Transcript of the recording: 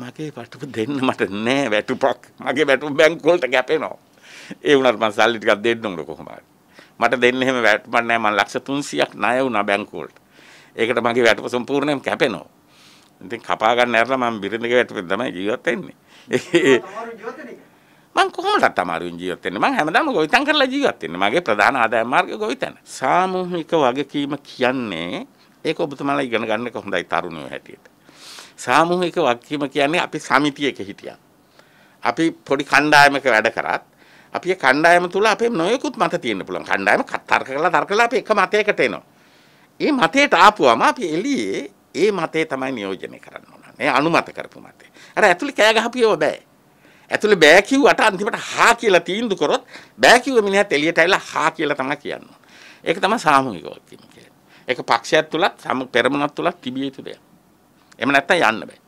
මගේ පටුප දෙන්න මට නෑ වැටුපක් මගේ වැටු බැංකුවලට කැපෙනවා ඒ වුණාට මම සල්ලි ටිකක් දෙන්න උඹට කොහොම හරි මට දෙන්න එහෙම වැටුපක් නෑ මම ලක්ෂ 300ක් ණය වුණා බැංකුවලට ඒකට මගේ වැටුප සම්පූර්ණයෙන් කැපෙනවා ඉතින් කපා ගන්න ඇරලා මම බිරිඳගේ වැටුපෙන් තමයි ජීවත් වෙන්නේ මං කොහොමදත් අමාරුවෙන් ජීවත් වෙන්නේ මං හැමදාම ගොවිතැන් කරලා ජීවත් වෙන්නේ මගේ ප්‍රධාන ආදායම් මාර්ගය ගොවිතැන සාමූහික වගකීම කියන්නේ ඒක ඔබතුමාලා ඉගෙන ගන්න එක හොඳයි තරුණයෝ හැටියට සාමූහික වගකීම කියන්නේ අපි සමිතියක හිටියා. අපි පොඩි කණ්ඩායමක වැඩ කරත් අපි කණ්ඩායම තුල අපේ නොයෙකුත් මත තියෙන්න පුළුවන්. කණ්ඩායම තර්ක කරලා තර්ක කරලා අපි එක මතයකට එනවා. ඒ මතයට ආපුවම අපි එළියේ ඒ මතේ තමයි නියෝජනය කරන්න ඕන. නේ අනුමත කරපු මතේ. අර ඇතුලේ කෑ ගහපියව බෑ. ඇතුලේ බෑ කිව්වට අන්තිමට හා කියලා තීන්දුව කරොත් බෑ කිව්ව මිනිහත් එළියට ඇවිල්ලා හා කියලා තමයි කියන්නේ. ඒක තමයි සාමූහික වගකීම කියන්නේ. ඒක පක්ෂයක් තුලත් පෙරමුණක් තුලත් තිබිය යුතු දෙයක්. එහෙම නැත්නම් යන්න බෑ.